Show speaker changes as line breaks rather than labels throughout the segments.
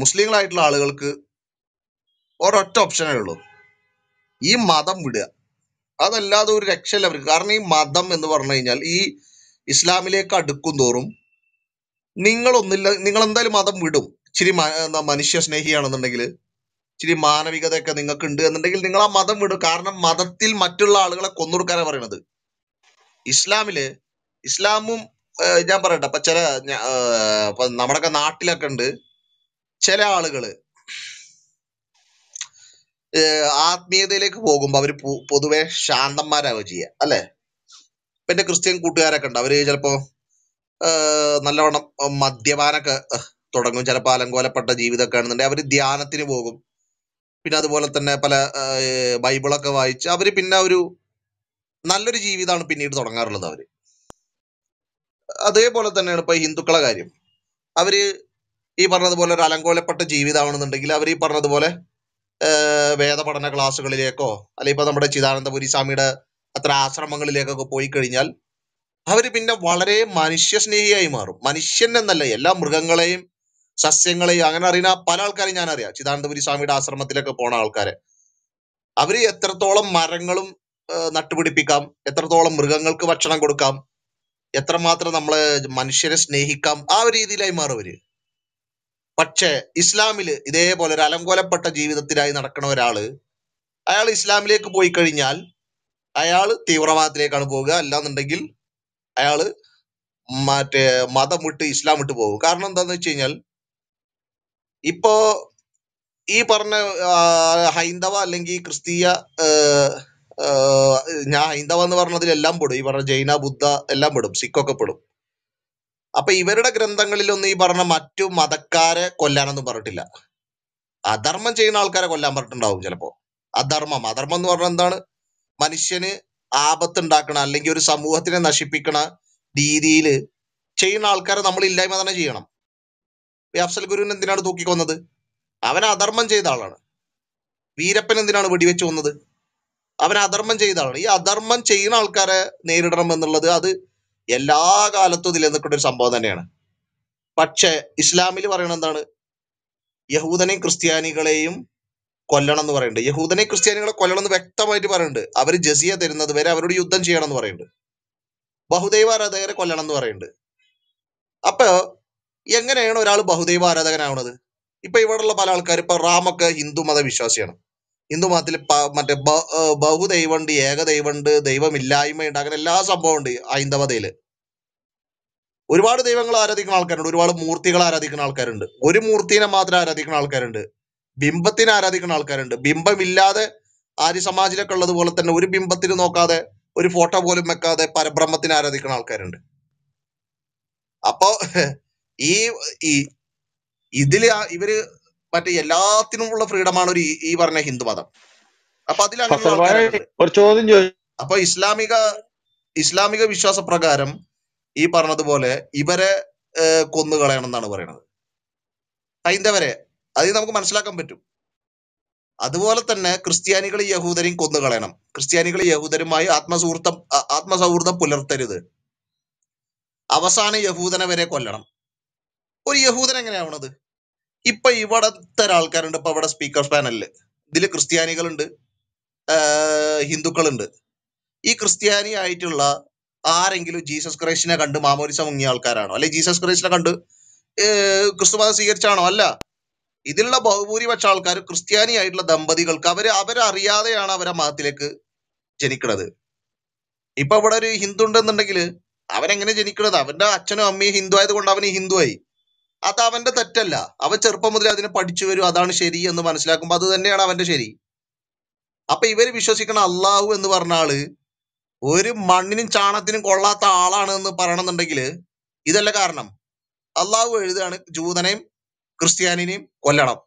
മുസ്ലിങ്ങളായിട്ടുള്ള ആളുകൾക്ക് ഒരൊറ്റ ഓപ്ഷനേ ഉള്ളൂ ഈ മതം വിടുക അതല്ലാതെ ഒരു രക്ഷയില്ല അവർക്ക് കാരണം ഈ മതം എന്ന് പറഞ്ഞു കഴിഞ്ഞാൽ ഈ ഇസ്ലാമിലേക്ക് അടുക്കും തോറും നിങ്ങളൊന്നില്ല നിങ്ങൾ എന്തായാലും മതം വിടും ഇച്ചിരി മനുഷ്യ സ്നേഹിയാണെന്നുണ്ടെങ്കിൽ ഇച്ചിരി മാനവികതയൊക്കെ നിങ്ങൾക്ക് ഉണ്ട് എന്നുണ്ടെങ്കിൽ നിങ്ങൾ ആ മതം വിടും കാരണം മതത്തിൽ മറ്റുള്ള ആളുകളെ കൊന്നൊടുക്കാനാണ് പറയണത് ഇസ്ലാമില് ഇസ്ലാമും ഞാൻ പറയട്ടെ ഇപ്പൊ ചില നമ്മുടെയൊക്കെ നാട്ടിലൊക്കെ ഉണ്ട് ചില ആളുകൾ ആത്മീയതയിലേക്ക് പോകുമ്പോൾ അവര് പൊതുവെ ശാന്തന്മാരാവുക ചെയ്യുക അല്ലേ എന്റെ ക്രിസ്ത്യൻ കൂട്ടുകാരൊക്കെ ഉണ്ട് അവര് ചിലപ്പോ നല്ലവണ്ണം മദ്യപാനൊക്കെ തുടങ്ങും ചിലപ്പോ അലങ്കോലപ്പെട്ട ജീവിതമൊക്കെ ആണെന്നുണ്ടെങ്കിൽ അവര് ധ്യാനത്തിന് പോകും പിന്നെ അതുപോലെ തന്നെ പല ബൈബിളൊക്കെ വായിച്ച് അവര് പിന്നെ ഒരു നല്ലൊരു ജീവിതമാണ് പിന്നീട് തുടങ്ങാറുള്ളത് അവര് അതേപോലെ തന്നെയാണ് ഇപ്പൊ ഹിന്ദുക്കളെ കാര്യം അവര് ഈ പറഞ്ഞതുപോലെ ഒരു അലങ്കോലപ്പെട്ട ജീവിതമാണെന്നുണ്ടെങ്കിൽ അവർ ഈ പറഞ്ഞതുപോലെ വേദപഠന ക്ലാസ്സുകളിലേക്കോ അല്ലെങ്കിൽ ഇപ്പൊ നമ്മുടെ ചിദാനന്ദപുരി സ്വാമിയുടെ അത്ര ആശ്രമങ്ങളിലേക്കൊക്കെ പോയി കഴിഞ്ഞാൽ അവർ പിന്നെ വളരെ മനുഷ്യസ്നേഹിയായി മാറും മനുഷ്യൻ എന്നല്ല എല്ലാ മൃഗങ്ങളെയും സസ്യങ്ങളെയും അങ്ങനെ അറിയുന്ന പല ആൾക്കാരെയും ഞാൻ അറിയാം ചിദാനന്ദപുരി സ്വാമിയുടെ ആശ്രമത്തിലൊക്കെ പോണ ആൾക്കാരെ അവർ എത്രത്തോളം മരങ്ങളും നട്ടുപിടിപ്പിക്കാം എത്രത്തോളം മൃഗങ്ങൾക്ക് ഭക്ഷണം കൊടുക്കാം എത്രമാത്രം നമ്മളെ മനുഷ്യരെ സ്നേഹിക്കാം ആ ഒരു രീതിയിലായി മാറും അവര് പക്ഷേ ഇസ്ലാമിൽ ഇതേപോലെ ഒരു അലങ്കോലപ്പെട്ട ജീവിതത്തിനായി നടക്കുന്ന ഒരാള് അയാൾ ഇസ്ലാമിലേക്ക് പോയി കഴിഞ്ഞാൽ അയാൾ തീവ്രവാദത്തിലേക്കാണ് പോവുക അല്ലാന്നുണ്ടെങ്കിൽ അയാൾ മറ്റേ മതം വിട്ട് ഇസ്ലാം വിട്ട് പോകും കാരണം എന്താന്ന് വെച്ച് കഴിഞ്ഞാൽ ഇപ്പോ ഈ പറഞ്ഞ ഹൈന്ദവ അല്ലെങ്കിൽ ക്രിസ്തീയ ഞാൻ ഹൈന്ദവ എന്ന് പറഞ്ഞതിൽ എല്ലാം പെടും ഈ പറഞ്ഞ ജൈന ബുദ്ധ എല്ലാം പെടും സിഖൊക്കെ പെടും അപ്പൊ ഇവരുടെ ഗ്രന്ഥങ്ങളിലൊന്നും ഈ പറഞ്ഞ മറ്റു മതക്കാരെ കൊല്ലാനൊന്നും പറഞ്ഞിട്ടില്ല അധർമ്മം ചെയ്യുന്ന ആൾക്കാരെ കൊല്ലാൻ പറഞ്ഞിട്ടുണ്ടാവും ചിലപ്പോ അധർമ്മം അധർമ്മം എന്ന് പറഞ്ഞാൽ എന്താണ് മനുഷ്യന് ആപത്തുണ്ടാക്കണ അല്ലെങ്കിൽ ഒരു സമൂഹത്തിനെ നശിപ്പിക്കണ രീതിയിൽ ചെയ്യുന്ന ആൾക്കാരെ നമ്മൾ ഇല്ലായ്മ തന്നെ ചെയ്യണം അഫ്സൽ ഗുരുവിന് എന്തിനാണ് തൂക്കിക്കൊന്നത് അവൻ അധർമ്മം ചെയ്ത ആളാണ് വീരപ്പൻ എന്തിനാണ് വെടിവെച്ച് കൊന്നത് അവൻ അധർമ്മം ചെയ്ത ആളാണ് ഈ അധർമ്മം ചെയ്യുന്ന ആൾക്കാരെ നേരിടണം എന്നുള്ളത് അത് എല്ലാ കാലത്തും നിലനിൽക്കേണ്ട ഒരു സംഭവം തന്നെയാണ് പക്ഷേ ഇസ്ലാമിൽ പറയണത് എന്താണ് യഹൂദനെയും ക്രിസ്ത്യാനികളെയും കൊല്ലണം എന്ന് പറയുന്നുണ്ട് യഹൂദനെ ക്രിസ്ത്യാനികളെ കൊല്ലണം എന്ന് വ്യക്തമായിട്ട് പറയുന്നുണ്ട് അവർ ജസിയ തരുന്നത് വരെ അവരോട് യുദ്ധം ചെയ്യണം എന്ന് പറയുന്നുണ്ട് ബഹുദൈവ ആരാധകരെ കൊല്ലണം എന്ന് പറയുന്നുണ്ട് അപ്പൊ എങ്ങനെയാണ് ഒരാൾ ബഹുദൈവ ആരാധകനാവുന്നത് ഇപ്പൊ ഇവിടെയുള്ള പല ആൾക്കാർ ഇപ്പൊ റാമൊക്കെ ഹിന്ദു വിശ്വാസിയാണ് ഹിന്ദുമതത്തിൽ മറ്റേ ബഹുദൈവമുണ്ട് ഏകദൈവമുണ്ട് ദൈവമില്ലായ്മയുണ്ട് അങ്ങനെ എല്ലാ സംഭവമുണ്ട് ഹൈന്ദവതയില് ഒരുപാട് ദൈവങ്ങൾ ആരാധിക്കുന്ന ആൾക്കാരുണ്ട് ഒരുപാട് മൂർത്തികൾ ആരാധിക്കുന്ന ആൾക്കാരുണ്ട് ഒരു മൂർത്തിനെ മാത്രം ആരാധിക്കുന്ന ആൾക്കാരുണ്ട് ബിംബത്തിനെ ആരാധിക്കുന്ന ആൾക്കാരുണ്ട് ബിംബമില്ലാതെ ആര്യ സമാജിലൊക്കെ ഉള്ളതുപോലെ തന്നെ ഒരു ബിംബത്തിന് നോക്കാതെ ഒരു ഫോട്ടോ പോലും വെക്കാതെ പരബ്രഹ്മത്തിനെ ആരാധിക്കുന്ന ആൾക്കാരുണ്ട് അപ്പോ ഈ ഇതില് ഇവര് മറ്റേ എല്ലാത്തിനുമുള്ള ഫ്രീഡമാണ് ഒരു ഈ പറഞ്ഞ ഹിന്ദുമതം അപ്പൊ അതിൽ ഒരു ചോദ്യം അപ്പൊ ഇസ്ലാമിക ഇസ്ലാമിക വിശ്വാസപ്രകാരം ഈ പറഞ്ഞതുപോലെ ഇവരെ കൊന്നുകളയണം എന്നാണ് പറയുന്നത് ഹൈന്ദവരെ അത് നമുക്ക് മനസ്സിലാക്കാൻ പറ്റും അതുപോലെ തന്നെ ക്രിസ്ത്യാനികൾ യഹൂദരെയും കൊന്നുകളയണം ക്രിസ്ത്യാനികൾ യഹൂദരുമായി ആത്മസുഹൃത്തം ആത്മസൗഹൃദം പുലർത്തരുത് അവസാന യഹൂദനെ വരെ കൊല്ലണം ഒരു യഹൂദൻ എങ്ങനെയാവണത് ഇപ്പൊ ഇവിടത്തെ ഒരാൾക്കാരുണ്ട് ആൾക്കാരുണ്ട് ഇപ്പൊ ഇവിടെ സ്പീക്കർ പാനലിൽ ഇതിൽ ക്രിസ്ത്യാനികളുണ്ട് ഹിന്ദുക്കളുണ്ട് ഈ ക്രിസ്ത്യാനി ആയിട്ടുള്ള ആരെങ്കിലും ജീസസ് ക്രൈസ്റ്റിനെ കണ്ട് മാമോരിസ മുങ്ങിയ ആൾക്കാരാണോ അല്ലെ ജീസസ് ക്രൈസ്റ്റിനെ കണ്ട് ഏഹ് ക്രിസ്തുമതം സ്വീകരിച്ചാണോ അല്ല ഇതിലുള്ള ബഹുഭൂരിപക്ഷ ആൾക്കാർ ക്രിസ്ത്യാനി ആയിട്ടുള്ള ദമ്പതികൾക്ക് അവര് അവരറിയാതെയാണ് അവരെ മതത്തിലേക്ക് ജനിക്കണത് ഇപ്പൊ ഇവിടെ ഒരു ഹിന്ദു ഉണ്ടെന്നുണ്ടെങ്കിൽ അവനെങ്ങനെ ജനിക്കണത് അവന്റെ അച്ഛനും അമ്മയും ഹിന്ദു ആയതുകൊണ്ട് അവന് ആയി അത് അവന്റെ തെറ്റല്ല അവൻ ചെറുപ്പം മുതലേ അതിനെ പഠിച്ചു വരും അതാണ് ശരി എന്ന് മനസ്സിലാക്കുമ്പോൾ അത് തന്നെയാണ് അവന്റെ ശരി അപ്പൊ ഇവര് വിശ്വസിക്കണം അള്ളാഹു എന്ന് പറഞ്ഞ ആള് ഒരു മണ്ണിനും ചാണത്തിനും കൊള്ളാത്ത ആളാണ് എന്ന് പറയണമെന്നുണ്ടെങ്കിൽ ഇതല്ല കാരണം അള്ളാഹു എഴുതുകയാണ് ജൂതനെയും ക്രിസ്ത്യാനിനെയും കൊല്ലണം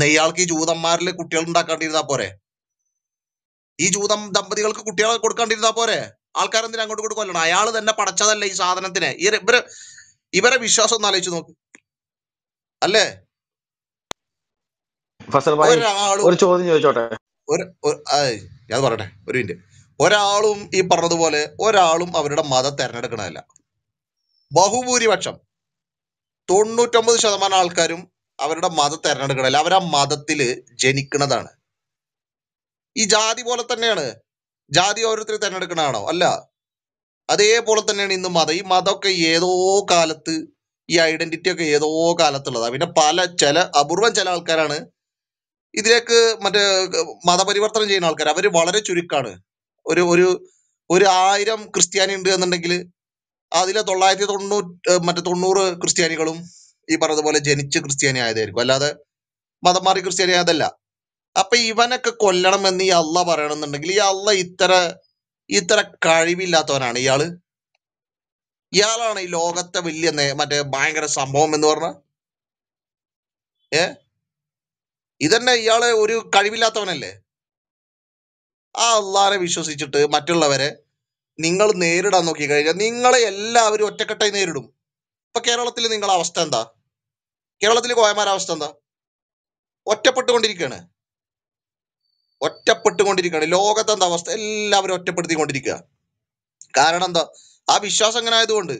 നെയ്യാൾക്ക് ഈ ജൂതന്മാരിൽ കുട്ടികൾ ഉണ്ടാക്കാണ്ടിരുന്നാ പോരെ ഈ ജൂതം ദമ്പതികൾക്ക് കുട്ടികളെ കൊടുക്കാണ്ടിരുന്നാ പോരെ ആൾക്കാരെന്തിനും അങ്ങോട്ട് ഇങ്ങോട്ട് കൊല്ലണം അയാൾ തന്നെ പടച്ചതല്ല ഈ സാധനത്തിന് ഇവരെ ഇവരെ വിശ്വാസം ഒന്ന് ആലോചിച്ച് നോക്ക് അല്ലേ ഫസൽ ഒരു ചോദ്യം ചോദിച്ചോട്ടെ ഒരു ഞാൻ പറയട്ടെ ഒരു മിനിറ്റ് ഒരാളും ഈ പറഞ്ഞതുപോലെ ഒരാളും അവരുടെ മതം തെരഞ്ഞെടുക്കണതല്ല ബഹുഭൂരിപക്ഷം തൊണ്ണൂറ്റൊമ്പത് ശതമാനം ആൾക്കാരും അവരുടെ മതം തെരഞ്ഞെടുക്കണതല്ല അവർ ആ മതത്തിൽ ജനിക്കുന്നതാണ് ഈ ജാതി പോലെ തന്നെയാണ് ജാതി ഓരോരുത്തർ തെരഞ്ഞെടുക്കണതാണോ അല്ല അതേപോലെ തന്നെയാണ് ഇന്ന് മതം ഈ മതമൊക്കെ ഏതോ കാലത്ത് ഈ ഐഡന്റിറ്റി ഒക്കെ ഏതോ കാലത്തുള്ളതാണ് പിന്നെ പല ചില അപൂർവം ചില ആൾക്കാരാണ് ഇതിലേക്ക് മറ്റേ മതപരിവർത്തനം ചെയ്യുന്ന ആൾക്കാർ അവര് വളരെ ചുരുക്കാണ് ഒരു ഒരു ഒരു ആയിരം ക്രിസ്ത്യാനി ഉണ്ട് എന്നുണ്ടെങ്കിൽ അതിലെ തൊള്ളായിരത്തി തൊണ്ണൂ മറ്റേ തൊണ്ണൂറ് ക്രിസ്ത്യാനികളും ഈ പറഞ്ഞതുപോലെ ജനിച്ച് ക്രിസ്ത്യാനി ആയതായിരിക്കും അല്ലാതെ മതം മാറി ക്രിസ്ത്യാനി ആയതല്ല അപ്പൊ ഇവനൊക്കെ കൊല്ലണം എന്ന് ഈ അള്ള പറയണമെന്നുണ്ടെങ്കിൽ ഈ അള്ള ഇത്ര ഇത്ര കഴിവില്ലാത്തവനാണ് ഇയാള് ഇയാളാണ് ഈ ലോകത്തെ വലിയ മറ്റേ ഭയങ്കര സംഭവം എന്ന് പറഞ്ഞ ഏ ഇതന്നെ ഇയാള് ഒരു കഴിവില്ലാത്തവനല്ലേ ആ അള്ളാരെ വിശ്വസിച്ചിട്ട് മറ്റുള്ളവരെ നിങ്ങൾ നേരിടാൻ നോക്കി കഴിഞ്ഞാൽ നിങ്ങളെ എല്ലാവരും ഒറ്റക്കെട്ടായി നേരിടും ഇപ്പൊ കേരളത്തിൽ നിങ്ങളുടെ അവസ്ഥ എന്താ കേരളത്തിലെ കോയമാരുടെ അവസ്ഥ എന്താ ഒറ്റപ്പെട്ടുകൊണ്ടിരിക്കുകയാണ് ഒറ്റപ്പെട്ടുകൊണ്ടിരിക്കുകയാണ് ലോകത്തെന്താ അവസ്ഥ എല്ലാവരും ഒറ്റപ്പെടുത്തിക്കൊണ്ടിരിക്കുക കാരണം എന്താ ആ വിശ്വാസം അങ്ങനെ ആയതുകൊണ്ട്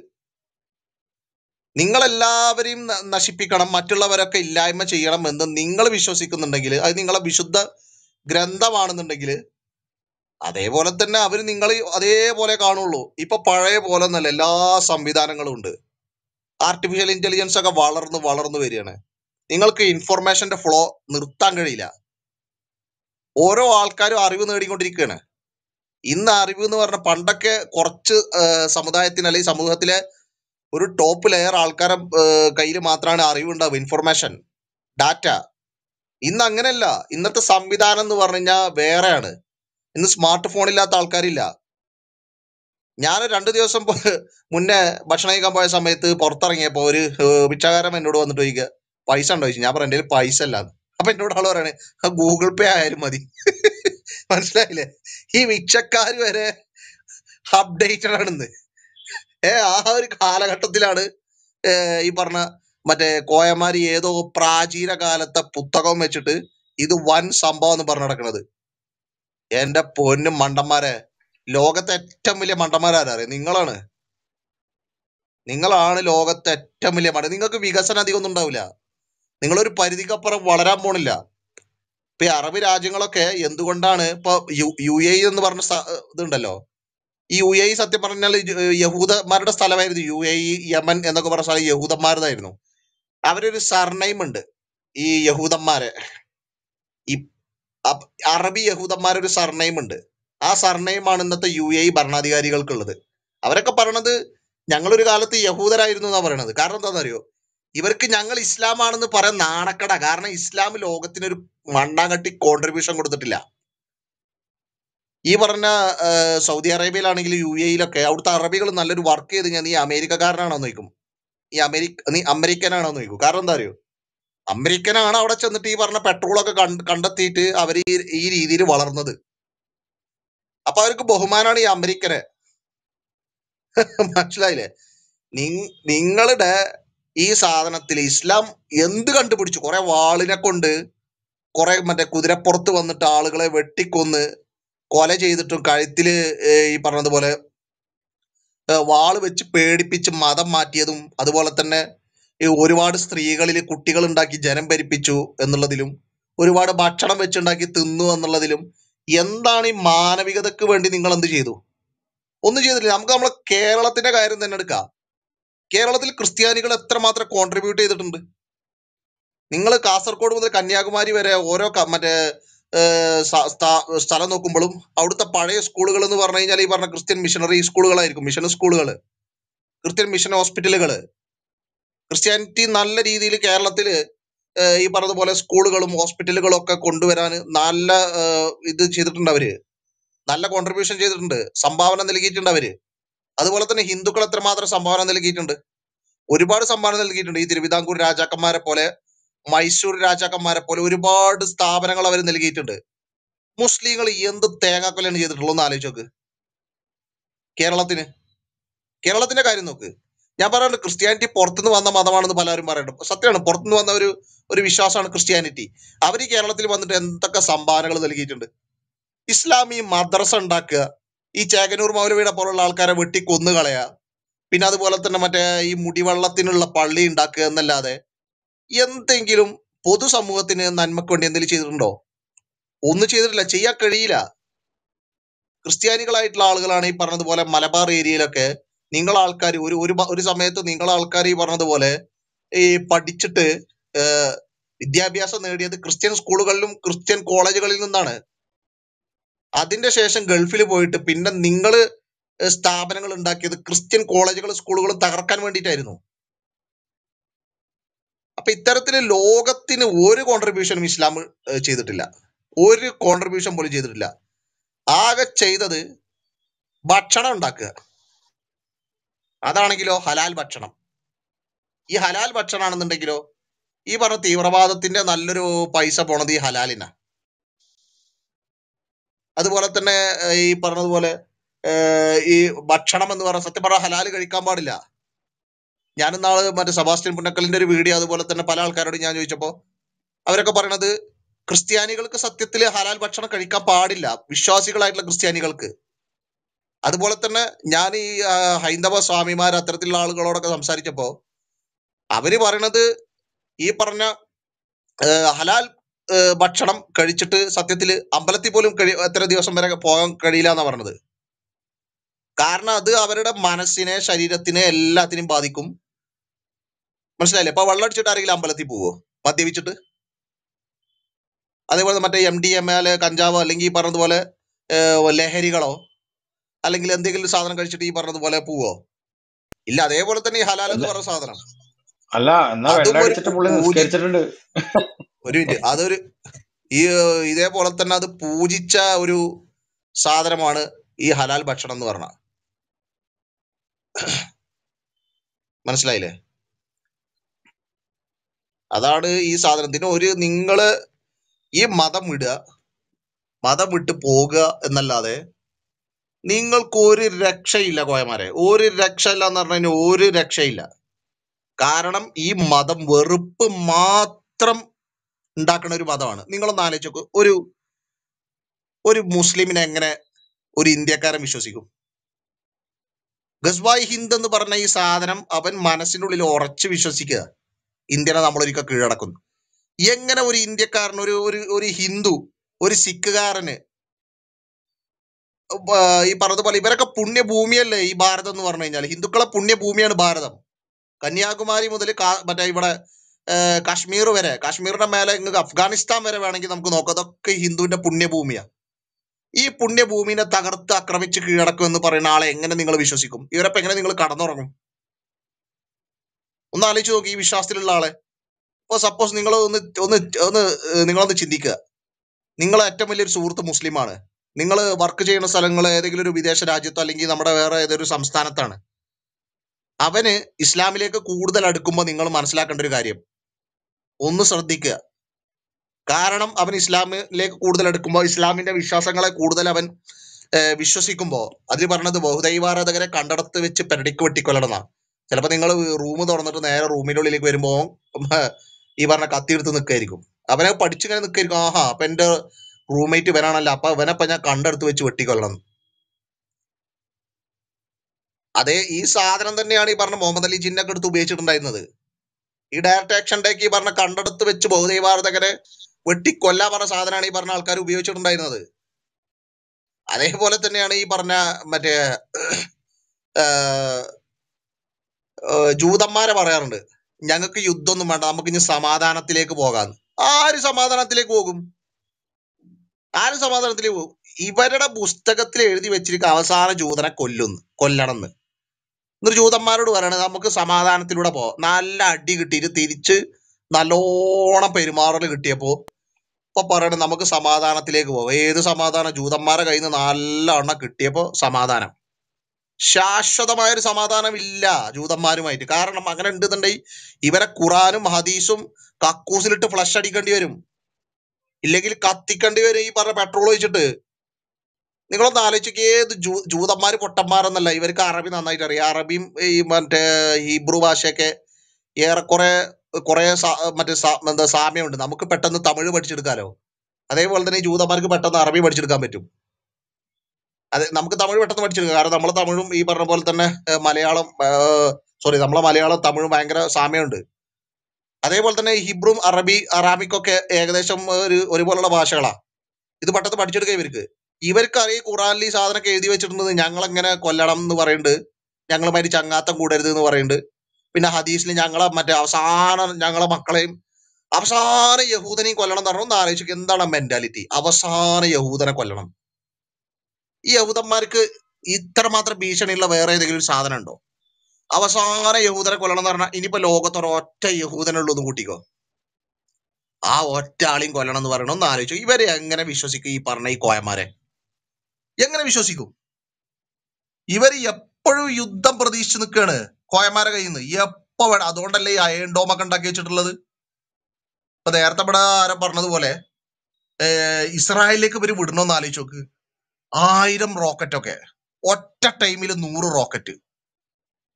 നിങ്ങളെല്ലാവരെയും നശിപ്പിക്കണം മറ്റുള്ളവരൊക്കെ ഇല്ലായ്മ ചെയ്യണം എന്ന് നിങ്ങൾ വിശ്വസിക്കുന്നുണ്ടെങ്കിൽ അത് നിങ്ങളെ വിശുദ്ധ ഗ്രന്ഥമാണെന്നുണ്ടെങ്കിൽ അതേപോലെ തന്നെ അവർ നിങ്ങൾ അതേപോലെ കാണുള്ളൂ ഇപ്പൊ പഴയ പോലെ ഒന്നല്ല എല്ലാ സംവിധാനങ്ങളും ഉണ്ട് ആർട്ടിഫിഷ്യൽ ഇന്റലിജൻസ് ഒക്കെ വളർന്ന് വളർന്നു വരികയാണ് നിങ്ങൾക്ക് ഇൻഫർമേഷന്റെ ഫ്ലോ നിർത്താൻ കഴിയില്ല ഓരോ ആൾക്കാരും അറിവ് നേടിക്കൊണ്ടിരിക്കുകയാണ് ഇന്ന് അറിവ് എന്ന് പറഞ്ഞ പണ്ടൊക്കെ കുറച്ച് സമുദായത്തിന് അല്ലെങ്കിൽ സമൂഹത്തിലെ ഒരു ടോപ്പ് ലെയർ ആൾക്കാരെ കയ്യിൽ മാത്രമാണ് അറിവുണ്ടാവുക ഇൻഫർമേഷൻ ഡാറ്റ ഇന്ന് അങ്ങനെയല്ല ഇന്നത്തെ സംവിധാനം എന്ന് പറഞ്ഞു വേറെയാണ് ഇന്ന് സ്മാർട്ട് ഫോൺ ഇല്ലാത്ത ആൾക്കാരില്ല ഞാൻ രണ്ട് ദിവസം മുന്നേ ഭക്ഷണം കഴിക്കാൻ പോയ സമയത്ത് പുറത്തിറങ്ങിയപ്പോൾ ഒരു പിച്ചകാരം എന്നോട് വന്നിട്ട് ചോദിക്കുക പൈസ ഉണ്ടോ ചോദിച്ചു ഞാൻ പറഞ്ഞു എൻ്റെ പൈസ അല്ല അപ്പൊ എന്നോട് ആൾ പറയണേ ഗൂഗിൾ പേ ആയാലും മതി മനസ്സിലായില്ലേ ഈ മിച്ചക്കാർ വരെ അപ്ഡേറ്റഡ് ആണെന്ന് ഏ ആ ഒരു കാലഘട്ടത്തിലാണ് ഈ പറഞ്ഞ മറ്റേ കോയമാരി ഏതോ പ്രാചീന കാലത്തെ പുസ്തകം വെച്ചിട്ട് ഇത് വൻ സംഭവം എന്ന് പറഞ്ഞു നടക്കുന്നത് എന്റെ പൊന്നും മണ്ടന്മാരെ ലോകത്തെ ഏറ്റവും വലിയ മണ്ടന്മാരാരെ നിങ്ങളാണ് നിങ്ങളാണ് ലോകത്തെ ഏറ്റവും വലിയ മണ്ട നിങ്ങൾക്ക് വികസനം അധികം ഒന്നും ഉണ്ടാവില്ല നിങ്ങളൊരു പരിധിക്കപ്പുറം വളരാൻ പോണില്ല ഇപ്പൊ ഈ അറബ് രാജ്യങ്ങളൊക്കെ എന്തുകൊണ്ടാണ് ഇപ്പൊ യു എ എന്ന് പറഞ്ഞ ഇതുണ്ടല്ലോ ഈ യു എ സത്യം പറഞ്ഞാൽ യഹൂദന്മാരുടെ സ്ഥലമായിരുന്നു യു എ യമൻ എന്നൊക്കെ പറഞ്ഞ സ്ഥലം യഹൂദന്മാരുടേതായിരുന്നു അവരൊരു സർനെയിം ഉണ്ട് ഈ യഹൂദന്മാരെ ഈ അറബി യഹൂദന്മാരൊരു സർനെയിം ഉണ്ട് ആ സർനെയിമാണ് ഇന്നത്തെ യു എ ഭരണാധികാരികൾക്കുള്ളത് അവരൊക്കെ പറയണത് ഞങ്ങളൊരു കാലത്ത് യഹൂദരായിരുന്നു എന്നാണ് പറയണത് കാരണം എന്താണെന്നറിയോ ഇവർക്ക് ഞങ്ങൾ ഇസ്ലാമാണെന്ന് പറയാൻ നാണക്കട കാരണം ഇസ്ലാം ലോകത്തിന് ലോകത്തിനൊരു മണ്ണാങ്കട്ടി കോൺട്രിബ്യൂഷൻ കൊടുത്തിട്ടില്ല ഈ പറഞ്ഞ സൗദി അറേബ്യയിലാണെങ്കിലും യു എയിലൊക്കെ അവിടുത്തെ അറബികൾ നല്ലൊരു വർക്ക് ചെയ്ത് ഞാൻ നീ അമേരിക്കക്കാരനാണോ നോക്കും ഈ അമേരിക്ക നീ അമേരിക്കനാണോ നോക്കും കാരണം എന്താ അറിയോ അമേരിക്കനാണ് അവിടെ ചെന്നിട്ട് ഈ പറഞ്ഞ പെട്രോളൊക്കെ കണ്ടെത്തിയിട്ട് അവർ ഈ രീതിയിൽ വളർന്നത് അപ്പൊ അവർക്ക് ബഹുമാനാണ് ഈ അമേരിക്കനെ മനസ്സിലായില്ലേ നിങ്ങളുടെ ഈ സാധനത്തിൽ ഇസ്ലാം എന്ത് കണ്ടുപിടിച്ചു കുറെ വാളിനെ കൊണ്ട് കുറെ മറ്റേ കുതിരപ്പുറത്ത് വന്നിട്ട് ആളുകളെ വെട്ടിക്കൊന്ന് കൊല ചെയ്തിട്ടും കഴുത്തിൽ ഈ പറഞ്ഞതുപോലെ വാള് വെച്ച് പേടിപ്പിച്ച് മതം മാറ്റിയതും അതുപോലെ തന്നെ ഒരുപാട് സ്ത്രീകളിൽ കുട്ടികൾ ഉണ്ടാക്കി ജനം ഭരിപ്പിച്ചു എന്നുള്ളതിലും ഒരുപാട് ഭക്ഷണം വെച്ചുണ്ടാക്കി തിന്നു എന്നുള്ളതിലും എന്താണ് ഈ മാനവികതയ്ക്ക് വേണ്ടി നിങ്ങൾ എന്ത് ചെയ്തു ഒന്നും ചെയ്തില്ല നമുക്ക് നമ്മളെ കേരളത്തിന്റെ കാര്യം തന്നെ എടുക്കാം കേരളത്തിൽ ക്രിസ്ത്യാനികൾ എത്രമാത്രം കോൺട്രിബ്യൂട്ട് ചെയ്തിട്ടുണ്ട് നിങ്ങൾ കാസർഗോഡ് മുതൽ കന്യാകുമാരി വരെ ഓരോ മറ്റേ സ്ഥലം നോക്കുമ്പോഴും അവിടുത്തെ പഴയ സ്കൂളുകൾ എന്ന് പറഞ്ഞു കഴിഞ്ഞാൽ ഈ പറഞ്ഞ ക്രിസ്ത്യൻ മിഷണറി സ്കൂളുകളായിരിക്കും മിഷൻ സ്കൂളുകൾ ക്രിസ്ത്യൻ മിഷൻ ഹോസ്പിറ്റലുകൾ ക്രിസ്ത്യാനിറ്റി നല്ല രീതിയിൽ കേരളത്തിൽ ഈ പറഞ്ഞതുപോലെ സ്കൂളുകളും ഹോസ്പിറ്റലുകളും ഒക്കെ കൊണ്ടുവരാൻ നല്ല ഇത് ചെയ്തിട്ടുണ്ട് അവര് നല്ല കോൺട്രിബ്യൂഷൻ ചെയ്തിട്ടുണ്ട് സംഭാവന നൽകിയിട്ടുണ്ട് അവര് അതുപോലെ തന്നെ ഹിന്ദുക്കൾ എത്രമാത്രം സംഭാവന നൽകിയിട്ടുണ്ട് ഒരുപാട് സംഭാവന നൽകിയിട്ടുണ്ട് ഈ തിരുവിതാംകൂർ രാജാക്കന്മാരെ പോലെ മൈസൂർ രാജാക്കന്മാരെ പോലെ ഒരുപാട് സ്ഥാപനങ്ങൾ അവർ നൽകിയിട്ടുണ്ട് മുസ്ലിങ്ങൾ എന്ത് തേങ്ങാക്കൊല്ലാണ് ചെയ്തിട്ടുള്ളൂ എന്ന് ആലോചിച്ച് നോക്ക് കേരളത്തിന് കേരളത്തിന്റെ കാര്യം നോക്ക് ഞാൻ പറയാറുണ്ട് ക്രിസ്ത്യാനിറ്റി പുറത്തുനിന്ന് വന്ന മതമാണെന്ന് പലരും പറയുന്നത് സത്യമാണ് പുറത്തുനിന്ന് വന്ന ഒരു ഒരു വിശ്വാസമാണ് ക്രിസ്ത്യാനിറ്റി അവർ കേരളത്തിൽ വന്നിട്ട് എന്തൊക്കെ സംഭാവനകൾ നൽകിയിട്ടുണ്ട് ഇസ്ലാമി മദ്രസ ഉണ്ടാക്കുക ഈ ചേകനൂർ മൗലവിയുടെ പോലുള്ള ആൾക്കാരെ വെട്ടി കൊന്നുകളയുക പിന്നെ അതുപോലെ തന്നെ മറ്റേ ഈ മുടിവെള്ളത്തിനുള്ള പള്ളി ഉണ്ടാക്കുക എന്നല്ലാതെ എന്തെങ്കിലും പൊതുസമൂഹത്തിന് നന്മക്ക് വേണ്ടി എന്തെങ്കിലും ചെയ്തിട്ടുണ്ടോ ഒന്നും ചെയ്തിട്ടില്ല ചെയ്യാൻ കഴിയില്ല ക്രിസ്ത്യാനികളായിട്ടുള്ള ആളുകളാണ് ഈ പറഞ്ഞതുപോലെ മലബാർ ഏരിയയിലൊക്കെ നിങ്ങൾ ആൾക്കാർ ഒരു ഒരു ഒരു സമയത്ത് നിങ്ങൾ ആൾക്കാർ ഈ പറഞ്ഞതുപോലെ ഈ പഠിച്ചിട്ട് വിദ്യാഭ്യാസം നേടിയത് ക്രിസ്ത്യൻ സ്കൂളുകളിലും ക്രിസ്ത്യൻ കോളേജുകളിൽ നിന്നാണ് അതിന്റെ ശേഷം ഗൾഫിൽ പോയിട്ട് പിന്നെ നിങ്ങൾ സ്ഥാപനങ്ങൾ ഉണ്ടാക്കിയത് ക്രിസ്ത്യൻ കോളേജുകളും സ്കൂളുകളും തകർക്കാൻ വേണ്ടിയിട്ടായിരുന്നു അപ്പൊ ഇത്തരത്തിൽ ലോകത്തിന് ഒരു കോൺട്രിബ്യൂഷനും ഇസ്ലാം ചെയ്തിട്ടില്ല ഒരു കോൺട്രിബ്യൂഷൻ പോലും ചെയ്തിട്ടില്ല ആകെ ചെയ്തത് ഭക്ഷണം ഉണ്ടാക്കുക അതാണെങ്കിലോ ഹലാൽ ഭക്ഷണം ഈ ഹലാൽ ആണെന്നുണ്ടെങ്കിലോ ഈ പറഞ്ഞ തീവ്രവാദത്തിന്റെ നല്ലൊരു പൈസ പോണത് ഈ ഹലാലിനാ അതുപോലെ തന്നെ ഈ പറഞ്ഞതുപോലെ ഈ ഭക്ഷണം എന്ന് പറഞ്ഞ സത്യം പറഞ്ഞാൽ ഹലാല് കഴിക്കാൻ പാടില്ല ഞാൻ ഇന്നാള് മറ്റേ സെബാസ്റ്റ്യൻ പുന്നക്കലിന്റെ ഒരു വീഡിയോ അതുപോലെ തന്നെ പല ആൾക്കാരോട് ഞാൻ ചോദിച്ചപ്പോൾ അവരൊക്കെ പറയണത് ക്രിസ്ത്യാനികൾക്ക് സത്യത്തിൽ ഹലാൽ ഭക്ഷണം കഴിക്കാൻ പാടില്ല വിശ്വാസികളായിട്ടുള്ള ക്രിസ്ത്യാനികൾക്ക് അതുപോലെ തന്നെ ഞാൻ ഈ ഹൈന്ദവ സ്വാമിമാർ അത്തരത്തിലുള്ള ആളുകളോടൊക്കെ സംസാരിച്ചപ്പോ അവര് പറയണത് ഈ പറഞ്ഞ ഹലാൽ ഭക്ഷണം കഴിച്ചിട്ട് സത്യത്തിൽ അമ്പലത്തിൽ പോലും കഴി എത്ര ദിവസം വരെ പോകാൻ കഴിയില്ല എന്നാണ് പറഞ്ഞത് കാരണം അത് അവരുടെ മനസ്സിനെ ശരീരത്തിനെ എല്ലാത്തിനും ബാധിക്കും മനസ്സിലായില്ലേ ഇപ്പൊ അടിച്ചിട്ട് ആരെങ്കിലും അമ്പലത്തിൽ പോവോ മദ്യപിച്ചിട്ട് അതേപോലെ മറ്റേ എം ഡി എം എല് കഞ്ചാവോ അല്ലെങ്കിൽ ഈ പറഞ്ഞതുപോലെ ലഹരികളോ അല്ലെങ്കിൽ എന്തെങ്കിലും സാധനം കഴിച്ചിട്ട് ഈ പറഞ്ഞതുപോലെ പോവോ ഇല്ല അതേപോലെ തന്നെ ഈ ഹലാലെന്ന് എന്ന് പറഞ്ഞ സാധനം അല്ല എന്നാ വെള്ളം അടിച്ചിട്ട് ഒരു മിനിറ്റ് അതൊരു ഈ ഇതേപോലെ തന്നെ അത് പൂജിച്ച ഒരു സാധനമാണ് ഈ ഹലാൽ ഭക്ഷണം എന്ന് പറഞ്ഞ മനസ്സിലായില്ലേ അതാണ് ഈ സാധനത്തിന് ഒരു നിങ്ങൾ ഈ മതം വിടുക മതം വിട്ട് പോകുക എന്നല്ലാതെ നിങ്ങൾക്ക് ഒരു രക്ഷയില്ല കോയമാരെ ഒരു രക്ഷയില്ല എന്ന് പറഞ്ഞു കഴിഞ്ഞാൽ ഒരു രക്ഷയില്ല കാരണം ഈ മതം വെറുപ്പ് മാത്രം ഉണ്ടാക്കുന്ന ഒരു മതമാണ് നിങ്ങളൊന്ന് ആലോചിച്ച് ഒരു ഒരു മുസ്ലിമിനെ എങ്ങനെ ഒരു ഇന്ത്യക്കാരൻ വിശ്വസിക്കും ഗസ്വായി ഹിന്ദ് എന്ന് പറഞ്ഞ ഈ സാധനം അവൻ മനസ്സിനുള്ളിൽ ഉറച്ചു വിശ്വസിക്കുക ഇന്ത്യനെ നമ്മളൊരിക്കൽ കീഴടക്കുന്നു എങ്ങനെ ഒരു ഇന്ത്യക്കാരൻ ഒരു ഒരു ഒരു ഹിന്ദു ഒരു സിഖുകാരന് ഈ പറഞ്ഞതുപോലെ ഇവരൊക്കെ പുണ്യഭൂമിയല്ലേ ഈ ഭാരതം എന്ന് പറഞ്ഞു കഴിഞ്ഞാൽ ഹിന്ദുക്കളെ പുണ്യഭൂമിയാണ് ഭാരതം കന്യാകുമാരി മുതൽ മറ്റേ ഇവിടെ കാശ്മീർ വരെ കാശ്മീരിന്റെ മേലെ നിങ്ങൾക്ക് അഫ്ഗാനിസ്ഥാൻ വരെ വേണമെങ്കിൽ നമുക്ക് നോക്കാം അതൊക്കെ ഹിന്ദുവിന്റെ പുണ്യഭൂമിയാണ് ഈ പുണ്യഭൂമിനെ തകർത്ത് ആക്രമിച്ച് കീഴടക്കും എന്ന് പറയുന്ന ആളെ എങ്ങനെ നിങ്ങൾ വിശ്വസിക്കും ഇവരപ്പം എങ്ങനെ നിങ്ങൾ കടന്നുറങ്ങും ഒന്ന് ആലോചിച്ച് നോക്കി ഈ വിശ്വാസത്തിലുള്ള ആളെ ഇപ്പോൾ സപ്പോസ് നിങ്ങൾ ഒന്ന് ഒന്ന് ഒന്ന് നിങ്ങളൊന്ന് ചിന്തിക്കുക നിങ്ങൾ ഏറ്റവും വലിയൊരു സുഹൃത്ത് മുസ്ലിമാണ് നിങ്ങൾ വർക്ക് ചെയ്യുന്ന സ്ഥലങ്ങൾ ഏതെങ്കിലും ഒരു വിദേശ രാജ്യത്തോ അല്ലെങ്കിൽ നമ്മുടെ വേറെ ഏതൊരു സംസ്ഥാനത്താണ് അവന് ഇസ്ലാമിലേക്ക് കൂടുതൽ അടുക്കുമ്പോൾ നിങ്ങൾ മനസ്സിലാക്കേണ്ട ഒരു കാര്യം ഒന്ന് ശ്രദ്ധിക്കുക കാരണം അവൻ ഇസ്ലാമിലേക്ക് കൂടുതൽ എടുക്കുമ്പോൾ ഇസ്ലാമിന്റെ വിശ്വാസങ്ങളെ കൂടുതൽ അവൻ വിശ്വസിക്കുമ്പോൾ അതിൽ പറഞ്ഞത് ബഹുദൈവാരാധകരെ കണ്ടെടുത്ത് വെച്ച് പെരടിക്ക് വെട്ടിക്കൊല്ലണമെന്നാണ് ചിലപ്പോൾ നിങ്ങൾ റൂം തുറന്നിട്ട് നേരെ റൂമിന്റെ ഉള്ളിലേക്ക് വരുമ്പോൾ ഈ പറഞ്ഞ കത്തിയെടുത്ത് നിൽക്കായിരിക്കും അവനെ പഠിച്ചിങ്ങനെ നിൽക്കായിരിക്കും ആഹാ അപ്പൊ എൻ്റെ റൂംമേറ്റ് വരാണല്ലോ അപ്പൊ അവനപ്പ ഞാൻ കണ്ടെടുത്ത് വെച്ച് വെട്ടിക്കൊല്ലണം അതെ ഈ സാധനം തന്നെയാണ് ഈ പറഞ്ഞ മുഹമ്മദ് അലി ജിന്നൊക്കെ എടുത്ത് ഉപയോഗിച്ചിട്ടുണ്ടായിരുന്നത് ഈ ഡയറക്ട് ആക്ഷൻ ടേക്ക് ഈ പറഞ്ഞ കണ്ടെടുത്ത് വെച്ച് ബഹുദൈവാരാധകരെ വെട്ടിക്കൊല്ലാ പറഞ്ഞ സാധനമാണ് ഈ പറഞ്ഞ ആൾക്കാർ ഉപയോഗിച്ചിട്ടുണ്ടായിരുന്നത് അതേപോലെ തന്നെയാണ് ഈ പറഞ്ഞ മറ്റേ ജൂതന്മാരെ പറയാറുണ്ട് ഞങ്ങൾക്ക് യുദ്ധമൊന്നും വേണ്ട നമുക്ക് ഇനി സമാധാനത്തിലേക്ക് പോകാന്ന് ആര് സമാധാനത്തിലേക്ക് പോകും ആര് സമാധാനത്തിലേക്ക് പോകും ഇവരുടെ പുസ്തകത്തിൽ എഴുതി വെച്ചിരിക്കുക അവസാന ജൂതനെ കൊല്ലുന്നു എന്ന് എന്നൊരു ജൂതന്മാരോട് പറയണത് നമുക്ക് സമാധാനത്തിലൂടെ പോവാം നല്ല അടി കിട്ടിയിട്ട് തിരിച്ച് നല്ലോണം പെരുമാറൽ കിട്ടിയപ്പോൾ ഇപ്പൊ പറയണത് നമുക്ക് സമാധാനത്തിലേക്ക് പോവാം ഏത് സമാധാനം ജൂതന്മാരെ കയ്യിൽ നിന്ന് നല്ല എണ്ണ കിട്ടിയപ്പോൾ സമാധാനം ശാശ്വതമായൊരു ഒരു സമാധാനം ഇല്ല ജൂതന്മാരുമായിട്ട് കാരണം അങ്ങനെ ഉണ്ടെന്നുണ്ടെങ്കിൽ ഇവരെ ഖുറാനും ഹദീസും കക്കൂസിലിട്ട് ഫ്ലഷ് അടിക്കേണ്ടി വരും ഇല്ലെങ്കിൽ കത്തിക്കേണ്ടി വരും ഈ പറഞ്ഞ പെട്രോൾ ഒഴിച്ചിട്ട് നിങ്ങളൊന്ന് ആലോചിക്കുക ഏത് ജൂ ജൂതന്മാർ പൊട്ടന്മാരെന്നല്ല ഇവർക്ക് അറബി നന്നായിട്ട് അറിയാം അറബിയും ഈ മറ്റേ ഹീബ്രു ഭാഷയൊക്കെ ഏറെക്കുറെ കുറേ മറ്റേ എന്താ സാമ്യമുണ്ട് നമുക്ക് പെട്ടെന്ന് തമിഴ് പഠിച്ചെടുക്കാലോ അതേപോലെ തന്നെ ജൂതന്മാർക്ക് പെട്ടെന്ന് അറബി പഠിച്ചെടുക്കാൻ പറ്റും അതെ നമുക്ക് തമിഴ് പെട്ടെന്ന് പഠിച്ചെടുക്കാം കാരണം നമ്മളെ തമിഴും ഈ പറഞ്ഞ പോലെ തന്നെ മലയാളം സോറി നമ്മളെ മലയാളം തമിഴും ഭയങ്കര സാമ്യമുണ്ട് അതേപോലെ തന്നെ ഹിബ്രും അറബി അറാമിക്കൊക്കെ ഏകദേശം ഒരു ഒരുപോലുള്ള ഭാഷകളാണ് ഇത് പെട്ടെന്ന് പഠിച്ചെടുക്കുക ഇവർക്ക് ഇവർക്കറിയ ഖുറാനിൽ ഈ സാധനം എഴുതി ഞങ്ങൾ ഞങ്ങളെങ്ങനെ കൊല്ലണം എന്ന് പറയുന്നുണ്ട് ഞങ്ങളുമായിട്ട് ചങ്ങാത്തം കൂടരുത് എന്ന് പറയുന്നുണ്ട് പിന്നെ ഹദീസിൽ ഞങ്ങളെ മറ്റേ അവസാനം ഞങ്ങളെ മക്കളെയും അവസാന യഹൂദനെയും കൊല്ലണം എന്ന് പറഞ്ഞു ഒന്ന് എന്താണ് മെന്റാലിറ്റി അവസാന യഹൂദനെ കൊല്ലണം ഈ യഹൂദന്മാർക്ക് ഇത്രമാത്രം ഭീഷണിയുള്ള വേറെ ഏതെങ്കിലും സാധനം ഉണ്ടോ അവസാന യഹൂദനെ കൊല്ലണം എന്ന് പറഞ്ഞാൽ ഇനിയിപ്പോ ലോകത്തൊരു ഒറ്റ യഹൂദനുള്ളൂ എന്ന് കൂട്ടിക്കോ ആ ഒറ്റ ആളെയും കൊല്ലണം എന്ന് പറയണമെന്ന് ആലോചിച്ചു ഇവരെ എങ്ങനെ വിശ്വസിക്കും ഈ പറഞ്ഞ ഈ കോയമാരെ എങ്ങനെ വിശ്വസിക്കും ഇവർ എപ്പോഴും യുദ്ധം പ്രതീക്ഷിച്ച് നിൽക്കുകയാണ് കോയമാര കയ്യിൽ നിന്ന് എപ്പോ വേണം അതുകൊണ്ടല്ലേ ഈ അയൺ ഡോമൊക്കെ ഉണ്ടാക്കി വെച്ചിട്ടുള്ളത് ഇപ്പൊ നേരത്തെ ഇവിടെ ആരും പറഞ്ഞതുപോലെ ഇസ്രായേലിലേക്ക് ഇവർ വിടണമെന്ന് ആലോചിച്ച് നോക്ക് ആയിരം റോക്കറ്റൊക്കെ ഒറ്റ ടൈമിൽ നൂറ് റോക്കറ്റ്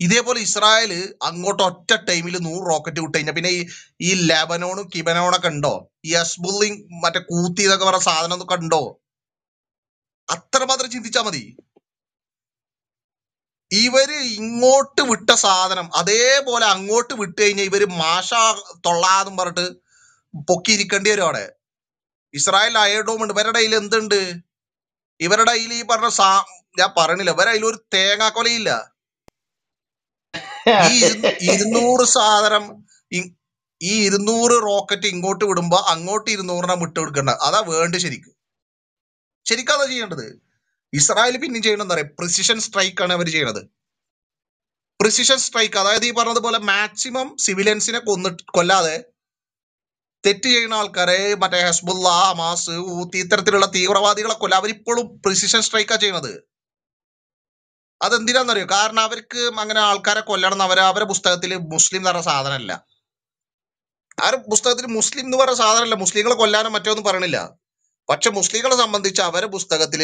ഇതേപോലെ ഇസ്രായേൽ അങ്ങോട്ട് ഒറ്റ ടൈമിൽ നൂറ് റോക്കറ്റ് വിട്ട് കഴിഞ്ഞാൽ പിന്നെ ഈ ഈ ലെബനോണും കിബനോണൊക്കെ ഉണ്ടോ ഈ അസ്ബുള്ളിങ് മറ്റേ കൂത്തി എന്നൊക്കെ പറഞ്ഞ സാധനം ഒക്കെ ഉണ്ടോ അത്രമാത്രം ചിന്തിച്ചാൽ മതി ഇവര് ഇങ്ങോട്ട് വിട്ട സാധനം അതേപോലെ അങ്ങോട്ട് വിട്ട് കഴിഞ്ഞാൽ ഇവര് മാഷ തൊള്ളാന്നും പറഞ്ഞിട്ട് പൊക്കിയിരിക്കേണ്ടി വരും അവിടെ ഇസ്രായേൽ ഉണ്ട് ഇവരുടെ കയ്യിൽ എന്തുണ്ട് ഇവരുടെ കയ്യിൽ ഈ പറഞ്ഞ സാ ഞാൻ പറഞ്ഞില്ല ഇവരുടെ കയ്യിൽ ഒരു തേങ്ങാക്കൊലയില്ല ഈ ഇരുന്നൂറ് സാധനം ഈ ഇരുന്നൂറ് റോക്കറ്റ് ഇങ്ങോട്ട് വിടുമ്പോ അങ്ങോട്ട് ഇരുന്നൂറിനെ വിട്ട് കൊടുക്കണ്ട അതാ വേണ്ട ശരിക്കും ശരിക്കും അതാ ചെയ്യേണ്ടത് ഇസ്രായേൽ പിന്നെ ചെയ്യണം എന്താ പറയുക പ്രിസിഷൻ സ്ട്രൈക്ക് ആണ് അവർ ചെയ്യണത് പ്രിസിഷൻ സ്ട്രൈക്ക് അതായത് ഈ പറഞ്ഞതുപോലെ മാക്സിമം സിവിലിയൻസിനെ കൊന്നി കൊല്ലാതെ തെറ്റ് ചെയ്യുന്ന ആൾക്കാരെ മറ്റേ ഹസ്ബുല്ല ഹമാസ് ഊത്തി ഇത്തരത്തിലുള്ള തീവ്രവാദികളെ കൊല്ല അവരിപ്പോഴും പ്രിസിഷൻ സ്ട്രൈക്കാ ചെയ്യണത് അതെന്തിനാണെന്നറിയോ കാരണം അവർക്ക് അങ്ങനെ ആൾക്കാരെ കൊല്ലണം എന്ന് അവർ അവരുടെ പുസ്തകത്തിൽ മുസ്ലിം എന്ന് പറഞ്ഞ സാധനമല്ല ആ പുസ്തകത്തിൽ മുസ്ലിം എന്ന് പറഞ്ഞ സാധനമല്ല മുസ്ലിങ്ങളെ കൊല്ലാനോ മറ്റോ ഒന്നും പറയണില്ല പക്ഷെ മുസ്ലിങ്ങളെ സംബന്ധിച്ച് അവരെ പുസ്തകത്തിൽ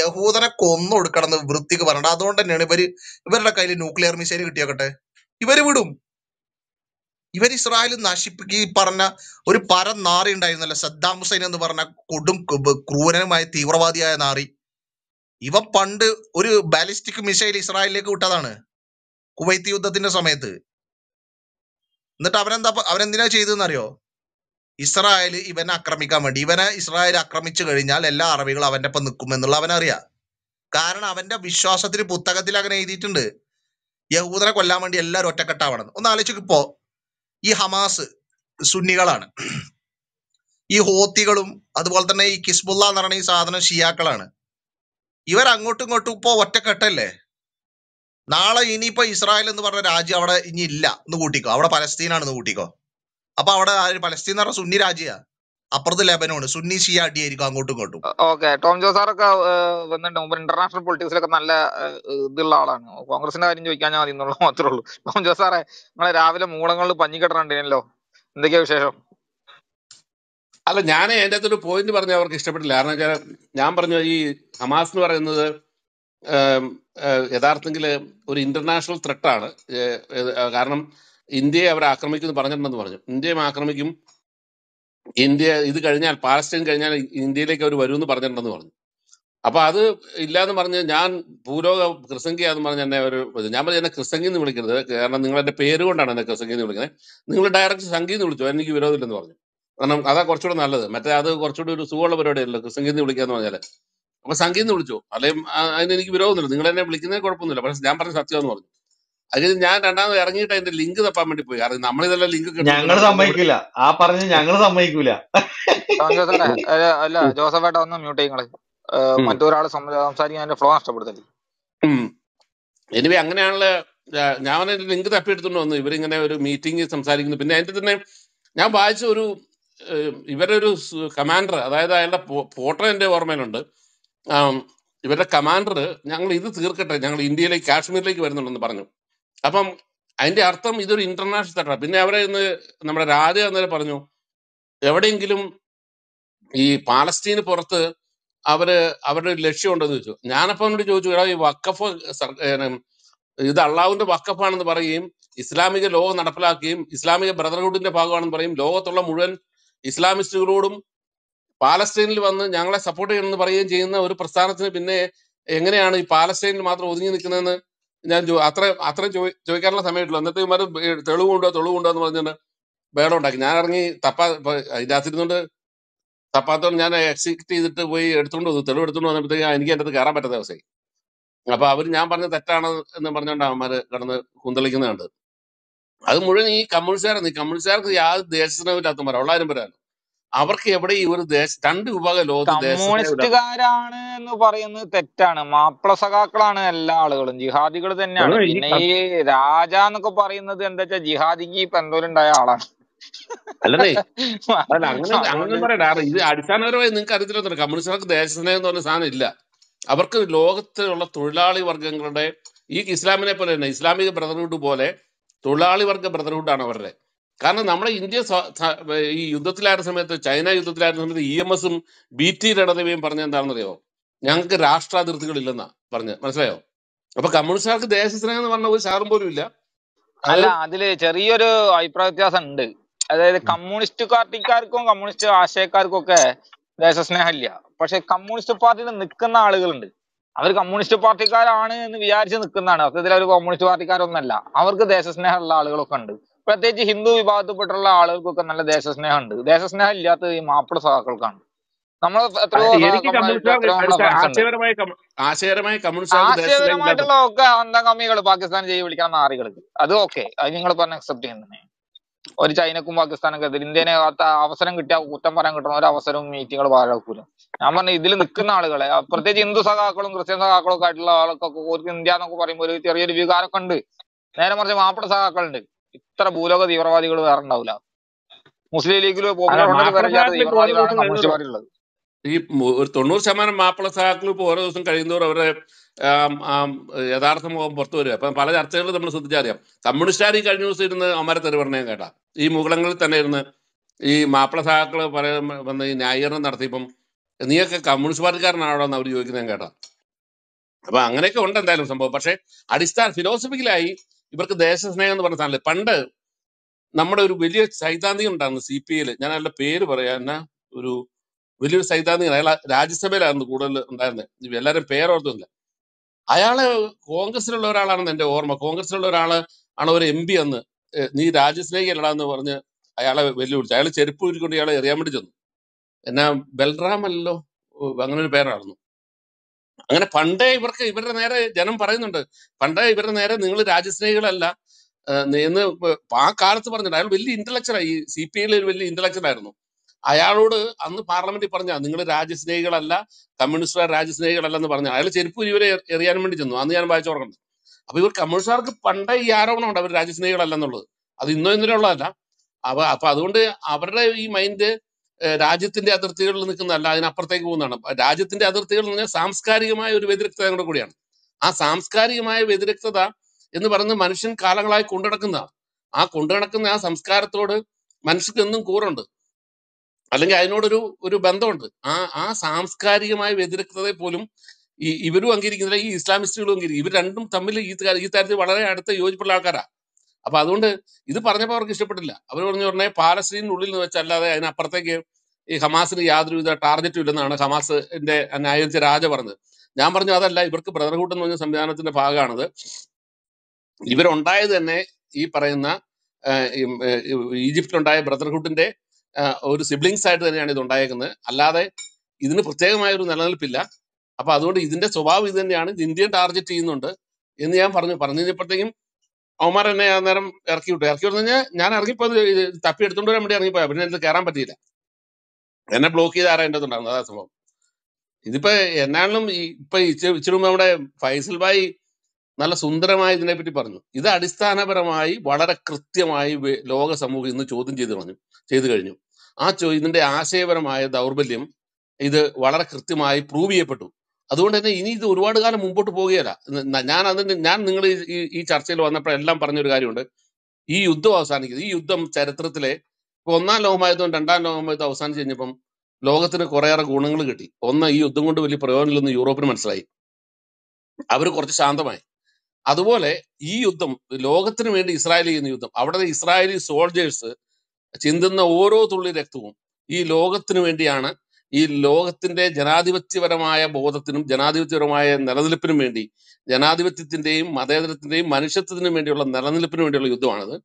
യഹൂദനെ കൊന്നു എന്ന് വൃത്തിക്ക് പറഞ്ഞിട്ട് അതുകൊണ്ട് തന്നെയാണ് ഇവര് ഇവരുടെ കയ്യിൽ ന്യൂക്ലിയർ മിസൈൽ കിട്ടിയോക്കട്ടെ ഇവര് വിടും ഇവർ ഇസ്രായേൽ നശിപ്പിക്കുക ഈ പറഞ്ഞ ഒരു പരം നാറി ഉണ്ടായിരുന്നല്ല സദ്ദാം ഹുസൈൻ എന്ന് പറഞ്ഞ കൊടും ക്രൂരനുമായ തീവ്രവാദിയായ നാറി ഇവ പണ്ട് ഒരു ബാലിസ്റ്റിക് മിസൈൽ ഇസ്രായേലിലേക്ക് വിട്ടതാണ് കുവൈത്ത് യുദ്ധത്തിന്റെ സമയത്ത് എന്നിട്ട് അവരെന്താ അവരെന്തിനാ ചെയ്തതെന്നറിയോ ഇസ്രായേൽ ഇവനെ ആക്രമിക്കാൻ വേണ്ടി ഇവനെ ഇസ്രായേൽ ആക്രമിച്ചു കഴിഞ്ഞാൽ എല്ലാ അറബികളും അവന്റെ ഒപ്പം നിൽക്കും എന്നുള്ള അവനറിയാം കാരണം അവന്റെ വിശ്വാസത്തിന് പുസ്തകത്തിൽ അങ്ങനെ എഴുതിയിട്ടുണ്ട് യഹൂദനെ കൊല്ലാൻ വേണ്ടി എല്ലാവരും ഒറ്റക്കെട്ടാവണം ഒന്ന് ഇപ്പോ ഈ ഹമാസ് സുന്നികളാണ് ഈ ഹോത്തികളും അതുപോലെ തന്നെ ഈ കിസ്ബുല്ല എന്ന് പറയുന്ന ഈ സാധനം ഷിയാക്കളാണ് ഇവർ അങ്ങോട്ടും ഇങ്ങോട്ടും ഇപ്പോ ഒറ്റക്കെട്ടല്ലേ നാളെ ഇനിയിപ്പോ ഇസ്രായേൽ എന്ന് പറഞ്ഞ രാജ്യം അവിടെ ഇനി ഇല്ല എന്ന് കൂട്ടിക്കോ അവിടെ പലസ്തീനാണെന്ന് കൂട്ടിക്കോ അപ്പൊ അവിടെ പലസ്തീൻ എന്ന് പറഞ്ഞ സുന്നി രാജ്യമാണ് അപ്പുറത്ത് ലെബനോണ് സുന്നി ഷിയ അടിയായിരിക്കും അങ്ങോട്ടും ഇങ്ങോട്ടും
ഓക്കെ ടോം ജോ സാറൊക്കെ ഇന്റർനാഷണൽ പൊളിറ്റിക്സിലൊക്കെ നല്ല ഇതുള്ള ആളാണ് കോൺഗ്രസിന്റെ കാര്യം ചോദിക്കാൻ ഞാൻ അതിന്നുള്ള മാത്രമേ ഉള്ളൂ ടോം ജോസ് സാറേ നമ്മളെ രാവിലെ മൂളങ്ങളിൽ പഞ്ഞി കെട്ടണുണ്ടല്ലോ എന്തൊക്കെയാ വിശേഷം
അല്ല ഞാൻ എൻ്റെ ഒരു പോയിന്റ് പറഞ്ഞ അവർക്ക് ഇഷ്ടപ്പെട്ടില്ല കാരണം വെച്ചാൽ ഞാൻ പറഞ്ഞു ഈ ഹമാസ് എന്ന് പറയുന്നത് യഥാർത്ഥത്തിൽ ഒരു ഇന്റർനാഷണൽ ത്രെട്ടാണ് കാരണം ഇന്ത്യയെ അവർ ആക്രമിക്കുമെന്ന് പറഞ്ഞിട്ടുണ്ടെന്ന് പറഞ്ഞു ഇന്ത്യയും ആക്രമിക്കും ഇന്ത്യ ഇത് കഴിഞ്ഞാൽ പാലസ്റ്റൈൻ കഴിഞ്ഞാൽ ഇന്ത്യയിലേക്ക് അവർ വരുമെന്ന് പറഞ്ഞിട്ടുണ്ടെന്ന് പറഞ്ഞു അപ്പൊ അത് ഇല്ലാന്ന് പറഞ്ഞ് ഞാൻ ഭൂലോക ക്രിസംഗിയാന്ന് പറഞ്ഞ എന്നെ ഒരു ഞാൻ പറഞ്ഞ എന്നെ ക്രിസംഗി എന്ന് വിളിക്കരുത് കാരണം നിങ്ങൾ എന്റെ പേര് കൊണ്ടാണ് എന്നെ ക്രിസംഗി എന്ന് വിളിക്കുന്നത് നിങ്ങൾ ഡയറക്റ്റ് സംഗീ എന്ന് വിളിച്ചു എനിക്ക് വിരോധമില്ലെന്ന് പറഞ്ഞു കാരണം അതാ കുറച്ചുകൂടെ നല്ലത് മറ്റേ അത് കുറച്ചുകൂടി ഒരു സുഖമുള്ള പരിപാടിയല്ലോ ക്രിസംഗി എന്ന് വിളിക്കാന്ന് പറഞ്ഞാല് അപ്പൊ സംഗീന്ന് വിളിച്ചു അല്ലെങ്കിൽ അതിന് എനിക്ക് വിരോധമില്ല നിങ്ങൾ എന്നെ വിളിക്കുന്നതിന് കുഴപ്പമൊന്നുമില്ല പക്ഷെ ഞാൻ പറഞ്ഞ സത്യം എന്ന് പറഞ്ഞു അത് ഞാൻ രണ്ടാമത് ഇറങ്ങിയിട്ട് അതിന്റെ ലിങ്ക് തപ്പാൻ വേണ്ടി പോയി കാരണം നമ്മൾ ഇതെല്ലാം ലിങ്ക് ഞങ്ങൾ സമ്മതിക്കില്ല
ആ പറഞ്ഞ് ഞങ്ങൾ സമ്മതിക്കൂല
അല്ല ജോസഫ് ഏട്ട ഒന്ന് മ്യൂട്ട് ചെയ്യുങ്ങളെ
സംസാരിക്കാൻ ഫ്ലോ നഷ്ടപ്പെടുത്തല്ലേ എനിവേ അങ്ങനെയാണല്ലോ ഞാൻ അതിന്റെ ലിങ്ക് തപ്പിയെടുത്തോണ്ട് വന്നു ഇവരിങ്ങനെ ഒരു മീറ്റിംഗ് സംസാരിക്കുന്നു പിന്നെ അതിന്റെ തന്നെ ഞാൻ വായിച്ച ഒരു ഇവരുടെ ഒരു കമാൻഡർ അതായത് അയാളുടെ ഫോട്ടോ എന്റെ ഓർമ്മയിലുണ്ട് ഇവരുടെ കമാൻഡർ ഞങ്ങൾ ഇത് തീർക്കട്ടെ ഞങ്ങൾ ഇന്ത്യയിലേക്ക് കാശ്മീരിലേക്ക് വരുന്നുണ്ടെന്ന് പറഞ്ഞു അപ്പം അതിന്റെ അർത്ഥം ഇതൊരു ഇന്റർനാഷണൽ തട്ട പിന്നെ അവരെ ഇന്ന് നമ്മുടെ രാധ അന്നേരം പറഞ്ഞു എവിടെയെങ്കിലും ഈ പാലസ്തീന് പുറത്ത് അവര് അവരുടെ ഒരു ലക്ഷ്യമുണ്ടെന്ന് ചോദിച്ചു ഞാനപ്പം അവനോട് ചോദിച്ചു എടാ ഈ വക്കഫ് ഇത് അള്ളാഹുവിന്റെ വക്കഫാണെന്ന് പറയുകയും ഇസ്ലാമിക ലോകം നടപ്പിലാക്കുകയും ഇസ്ലാമിക ബ്രദർഹുഡിന്റെ ഭാഗമാണെന്ന് പറയും ലോകത്തുള്ള മുഴുവൻ ഇസ്ലാമിസ്റ്റുകളോടും പാലസ്തീനിൽ വന്ന് ഞങ്ങളെ സപ്പോർട്ട് ചെയ്യണമെന്ന് പറയുകയും ചെയ്യുന്ന ഒരു പ്രസ്ഥാനത്തിന് പിന്നെ എങ്ങനെയാണ് ഈ പാലസ്തീനിൽ മാത്രം ഒതുങ്ങി നിൽക്കുന്നതെന്ന് ഞാൻ ചോ- അത്രയും അത്രയും ചോദി ചോദിക്കാനുള്ള സമയമില്ല എന്നിട്ട് ഇമാര് തെളിവുണ്ടോ തെളിവുണ്ടോ എന്ന് പറഞ്ഞിട്ട് ബേഡം ഉണ്ടാക്കി ഞാൻ ഇറങ്ങി തപ്പാ ഇപ്പൊ അതിന്റെ അകത്തിരുന്നോണ്ട് തപ്പാത്തോണ്ട് ഞാൻ എക്സിക്യൂട്ട് ചെയ്തിട്ട് പോയി എടുത്തോണ്ട് വന്നു തെളിവ് എടുത്തോണ്ട് വന്നപ്പോഴത്തേക്ക് എനിക്ക് അതിന്റെ അത് കയറാൻ പറ്റാത്ത അവസ്ഥയായി അപ്പൊ അവര് ഞാൻ പറഞ്ഞ തെറ്റാണ് എന്ന് പറഞ്ഞുകൊണ്ട് അവന്മാര് കിടന്ന് കുന്തളിക്കുന്നത് കണ്ടത് അത് മുഴുവൻ ഈ കമ്മ്യൂണിസ്റ്റുകാരാണ് ഈ കമ്മ്യൂണിസ്റ്റുകാർക്ക് യാതൊരു ദേശസ്നേഹമില്ലാത്തമാർ ഉള്ളാരും പറയാനും അവർക്ക് എവിടെ ഈ ഒരു ദേശ രണ്ട് വിഭാഗം ലോകത്ത്
എന്ന് പറയുന്നത് തെറ്റാണ് മാപ്പിള സഖാക്കളാണ് എല്ലാ ആളുകളും ജിഹാദികൾ തന്നെയാണ് പിന്നെ ഈ രാജ എന്നൊക്കെ പറയുന്നത് എന്താ വെച്ചാൽ ജിഹാദിക്ക് പെന്തോലുണ്ടായ ആളാണ്
അല്ലേ
അല്ല അങ്ങനെ പറയണ്ട ഇത് അടിസ്ഥാനപരമായി നിങ്ങൾക്ക് അറിയത്തില്ല കമ്മ്യൂണിസ്റ്റുകൾക്ക് ദേശസ്നേഹം എന്ന് പറഞ്ഞ സാധനം ഇല്ല അവർക്ക് ലോകത്തിലുള്ള തൊഴിലാളി വർഗങ്ങളുടെ ഈ ഇസ്ലാമിനെ പോലെ തന്നെ ഇസ്ലാമിക ബ്രദർഹുഡ് പോലെ തൊഴിലാളി വർഗ ആണ് അവരുടെ കാരണം നമ്മുടെ ഇന്ത്യ ഈ യുദ്ധത്തിലായിരുന്ന സമയത്ത് ചൈന യുദ്ധത്തിലായിരുന്ന സമയത്ത് ഇ എം എസും ബി ടി രണദേവിയും പറഞ്ഞ എന്താണെന്നറിയോ ഞങ്ങൾക്ക് രാഷ്ട്രാതിർത്തികളില്ലെന്നാ പറഞ്ഞ മനസ്സിലായോ അപ്പൊ കമ്മ്യൂണിസ്റ്റുകാർക്ക് ദേശസ്നേഹം എന്ന് പറഞ്ഞ ഒരു സാറും പോലും ഇല്ല അല്ല
അതില് ചെറിയൊരു അഭിപ്രായ വ്യത്യാസം ഉണ്ട് അതായത് കമ്മ്യൂണിസ്റ്റ് പാർട്ടിക്കാർക്കും കമ്മ്യൂണിസ്റ്റ് ആശയക്കാർക്കും ഒക്കെ ദേശസ്നേഹം ഇല്ല പക്ഷെ കമ്മ്യൂണിസ്റ്റ് പാർട്ടിയിൽ നിൽക്കുന്ന ആളുകളുണ്ട് അവർ കമ്മ്യൂണിസ്റ്റ് പാർട്ടിക്കാരാണ് എന്ന് വിചാരിച്ച് നിൽക്കുന്നതാണ് സത്യത്തിൽ അവർ കമ്മ്യൂണിസ്റ്റ് പാർട്ടിക്കാരൊന്നല്ല അവർക്ക് ദേശസ്നേഹമുള്ള ആളുകളൊക്കെ ഉണ്ട് പ്രത്യേകിച്ച് ഹിന്ദു വിഭാഗത്തിൽപ്പെട്ടുള്ള ആളുകൾക്കൊക്കെ നല്ല ദേശസ്നേഹം ഉണ്ട് ദേശസ്നേഹം ഇല്ലാത്ത ഈ മാപ്പിള സഹാക്കൾക്കാണ് നമ്മൾ
ആശയപരമായിട്ടുള്ള
ഒക്കെ അന്തം കമ്മികൾ പാകിസ്ഥാൻ ചെയ്ത് വിളിക്കണം നാറികൾക്ക് അത് ഓക്കെ അത് നിങ്ങൾ പറഞ്ഞ അക്സെപ്റ്റ് ചെയ്യുന്നതന്നെ ഒരു ചൈനക്കും പാകിസ്ഥാനൊക്കെ എതിരെ ഇന്ത്യനെ അവസരം കിട്ടിയ കുറ്റം പറയാൻ കിട്ടുന്ന ഒരു അവസരവും മീറ്റിങ്ങൾ പാഴാക്കൂല ഞാൻ പറഞ്ഞു ഇതിൽ നിൽക്കുന്ന ആളുകളെ പ്രത്യേകിച്ച് ഹിന്ദു സഖാക്കളും ക്രിസ്ത്യൻ സഖാക്കളും ഒക്കെ ആയിട്ടുള്ള ആളുകൾക്കൊക്കെ ഇന്ത്യ എന്നൊക്കെ പറയുമ്പോൾ ഒരു ചെറിയൊരു വികാരമൊക്കെ ഉണ്ട് നേരെ മറിച്ച് മാപ്പിള സഖാക്കളുണ്ട് ഇത്ര ഭൂലോക തീവ്രവാദികൾ വേറെ ഉണ്ടാവില്ല
മുസ്ലിം ലീഗിൽ ഈ ഒരു തൊണ്ണൂറ് ശതമാനം മാപ്പിള സഹാക്കൾ ഇപ്പോൾ ഓരോ ദിവസം കഴിയുന്നവർ അവരുടെ യഥാർത്ഥ മുഖം പുറത്തു വരിക അപ്പം പല ചർച്ചകൾ നമ്മൾ ശ്രദ്ധിച്ചറിയാം കമ്മ്യൂണിസ്റ്റാർ ഈ കഴിഞ്ഞ ദിവസം ഇരുന്ന് അമര തെരുവണ്ണയും കേട്ടാ ഈ മുകളങ്ങളിൽ തന്നെ ഇരുന്ന് ഈ മാപ്പിള സഹാക്കൾ പറയാൻ വന്ന് ഈ ന്യായീകരണം നടത്തിയപ്പം നീയൊക്കെ കമ്മ്യൂണിസ്റ്റ് പാർട്ടിക്കാരനാണോ എന്ന് അവർ ചോദിക്കുന്നത് കേട്ടാ അപ്പൊ അങ്ങനെയൊക്കെ ഉണ്ട് എന്തായാലും സംഭവം പക്ഷേ അടിസ്ഥാന ഫിലോസഫിക്കലായി ഇവർക്ക് ദേശസ്നേഹം എന്ന് പറഞ്ഞ സാധനം പണ്ട് നമ്മുടെ ഒരു വലിയ സൈദ്ധാന്തികം ഉണ്ടായിരുന്നു സി പി ഐയിൽ ഞാൻ അയാളുടെ പേര് പറയാൻ ഒരു വലിയൊരു സൈദ്ധാന്തികൻ അയാൾ രാജ്യസഭയിലായിരുന്നു കൂടുതൽ ഉണ്ടായിരുന്നത് എല്ലാവരും പേരോർത്തുന്നില്ല അയാള് കോൺഗ്രസിലുള്ള ഒരാളാണെന്ന് എന്റെ ഓർമ്മ കോൺഗ്രസിലുള്ള ഒരാള് ആണ് ഒരു എം പി അന്ന് നീ രാജ്യസ്നേഹിയല്ലടാ എന്ന് പറഞ്ഞ് അയാളെ വെല്ലുവിളിച്ചു അയാൾ ചെരുപ്പ് ഉരുക്കൊണ്ട് ഇയാളെ എറിയാൻ വേണ്ടി ചെന്നു എന്നാ ബൽറാം അല്ലല്ലോ അങ്ങനെ ഒരു പേരായിരുന്നു അങ്ങനെ പണ്ടേ ഇവർക്ക് ഇവരുടെ നേരെ ജനം പറയുന്നുണ്ട് പണ്ടേ ഇവരുടെ നേരെ നിങ്ങൾ രാജ്യസ്നേഹികളല്ല എന്ന് ആ കാലത്ത് പറഞ്ഞിട്ടുണ്ട് അയാൾ വലിയ ഇന്റലക്ച്വൽ ഈ സി പി ഐയിൽ വലിയ ഇന്റലക്ച്വൽ ആയിരുന്നു അയാളോട് അന്ന് പാർലമെന്റിൽ പറഞ്ഞ നിങ്ങൾ രാജ്യസ്നേഹികളല്ല കമ്മ്യൂണിസ്റ്റുകാർ രാജ്യസ്നേഹികളല്ല എന്ന് പറഞ്ഞു അയാൾ ചെരുപ്പ് ഇവരെ എറിയാൻ വേണ്ടി ചെന്നു അന്ന് ഞാൻ വായിച്ചു തുടങ്ങുന്നത് അപ്പൊ ഇവർ കമ്മ്യൂണിസ്റ്റുകാർക്ക് പണ്ടേ ഈ ആരോപണമുണ്ട് അവർ രാജ്യസ്നേഹികളല്ല എന്നുള്ളത് അത് ഇന്നോ ഇന്നലെ ഉള്ളതല്ല അപ്പൊ അപ്പൊ അതുകൊണ്ട് അവരുടെ ഈ മൈൻഡ് രാജ്യത്തിന്റെ അതിർത്തികളിൽ നിൽക്കുന്നതല്ല അതിനപ്പുറത്തേക്ക് പോകുന്നതാണ് രാജ്യത്തിന്റെ അതിർത്തികൾ എന്ന് പറഞ്ഞാൽ സാംസ്കാരികമായ ഒരു വ്യതിരക്തതയുടെ കൂടിയാണ് ആ സാംസ്കാരികമായ വ്യതിരക്തത എന്ന് പറയുന്നത് മനുഷ്യൻ കാലങ്ങളായി കൊണ്ടുനടക്കുന്ന ആ കൊണ്ടുനടക്കുന്ന ആ സംസ്കാരത്തോട് മനുഷ്യർക്ക് എന്നും കൂറുണ്ട് അല്ലെങ്കിൽ അതിനോടൊരു ഒരു ബന്ധമുണ്ട് ആ ആ സാംസ്കാരികമായ വ്യതിരക്തതയെ പോലും ഈ ഇവരും അംഗീകരിക്കുന്നില്ല ഈ ഇസ്ലാമിസ്റ്റുകളും അംഗീകരിക്കും ഇവർ രണ്ടും തമ്മിൽ ഈ ഈ കാര്യത്തിൽ വളരെ അടുത്ത യോജിപ്പുള്ള ആൾക്കാരാണ് അപ്പൊ അതുകൊണ്ട് ഇത് പറഞ്ഞപ്പോൾ അവർക്ക് ഇഷ്ടപ്പെട്ടില്ല അവർ പറഞ്ഞു പറഞ്ഞേ പാലസ്തീനുള്ളിൽ നിന്ന് വെച്ചല്ലാതെ അതിനപ്പുറത്തേക്ക് ഈ ഹമാസിന് യാതൊരുവിധ ടാർഗറ്റും ഇല്ലെന്നാണ് ഹമാസിന്റെ ന്യായീകരിച്ച രാജ പറഞ്ഞത് ഞാൻ പറഞ്ഞു അതല്ല ഇവർക്ക് ബ്രദർഹുഡ് എന്ന് പറഞ്ഞ സംവിധാനത്തിന്റെ ഭാഗമാണത് ഇവരുണ്ടായത് തന്നെ ഈ പറയുന്ന ആ, ഈ, ഈജിപ്തിലുണ്ടായ ബ്രദർഹുഡിന്റെ ഒരു സിബ്ലിങ്സ് ആയിട്ട് തന്നെയാണ് ഇത് ഉണ്ടായേക്കുന്നത് അല്ലാതെ ഇതിന് പ്രത്യേകമായ ഒരു നിലനിൽപ്പില്ല അപ്പൊ അതുകൊണ്ട് ഇതിന്റെ സ്വഭാവം ഇത് തന്നെയാണ് ഇന്ത്യൻ ടാർഗറ്റ് ചെയ്യുന്നുണ്ട് എന്ന് ഞാൻ പറഞ്ഞു പറഞ്ഞു കഴിഞ്ഞപ്പോഴത്തേക്കും അവന്മാർ എന്നെ ആ നേരം ഇറക്കി വിട്ടു ഇറക്കി വിട്ടു കഴിഞ്ഞാൽ ഞാൻ ഇറങ്ങിപ്പോയത് പോയത് തപ്പി എടുത്തുകൊണ്ട് വരാൻ വേണ്ടി ഇറങ്ങിപ്പോയാ പിന്നെ എനിക്ക് കയറാൻ പറ്റിയില്ല എന്നെ ബ്ലോക്ക് ചെയ്ത് ആരാ അതാ സംഭവം ഇതിപ്പോ എന്നാണെങ്കിലും ഈ ഇപ്പൊ ഇച്ചിരി മുമ്പ് നമ്മുടെ ഫൈസൽ ഭായി നല്ല സുന്ദരമായി ഇതിനെപ്പറ്റി പറഞ്ഞു ഇത് അടിസ്ഥാനപരമായി വളരെ കൃത്യമായി ലോക സമൂഹം ഇന്ന് ചോദ്യം ചെയ്തു പറഞ്ഞു ചെയ്തു കഴിഞ്ഞു ആ ചോ ഇതിന്റെ ആശയപരമായ ദൗർബല്യം ഇത് വളരെ കൃത്യമായി പ്രൂവ് ചെയ്യപ്പെട്ടു അതുകൊണ്ട് തന്നെ ഇനി ഇത് ഒരുപാട് കാലം മുമ്പോട്ട് പോകുകയല്ല ഞാൻ അതിന് ഞാൻ നിങ്ങൾ ഈ ഈ ചർച്ചയിൽ വന്നപ്പോഴെല്ലാം പറഞ്ഞൊരു കാര്യമുണ്ട് ഈ യുദ്ധം അവസാനിക്കുന്നത് ഈ യുദ്ധം ചരിത്രത്തിലെ ഇപ്പൊ ഒന്നാം ലോകമായതും രണ്ടാം ലോകമായതും അവസാനിച്ച് കഴിഞ്ഞപ്പം ലോകത്തിന് കുറേയേറെ ഗുണങ്ങൾ കിട്ടി ഒന്ന് ഈ യുദ്ധം കൊണ്ട് വലിയ പ്രയോജനമില്ലെന്ന് യൂറോപ്പിന് മനസ്സിലായി അവർ കുറച്ച് ശാന്തമായി അതുപോലെ ഈ യുദ്ധം ലോകത്തിന് വേണ്ടി ഇസ്രായേൽ ചെയ്യുന്ന യുദ്ധം അവിടെ ഇസ്രായേലി സോൾജേഴ്സ് ചിന്തുന്ന ഓരോ തുള്ളി രക്തവും ഈ ലോകത്തിന് വേണ്ടിയാണ് ഈ ലോകത്തിന്റെ ജനാധിപത്യപരമായ ബോധത്തിനും ജനാധിപത്യപരമായ നിലനിൽപ്പിനും വേണ്ടി ജനാധിപത്യത്തിന്റെയും മതേതരത്തിന്റെയും മനുഷ്യത്വത്തിനും വേണ്ടിയുള്ള നിലനിൽപ്പിനു വേണ്ടിയുള്ള യുദ്ധമാണിത്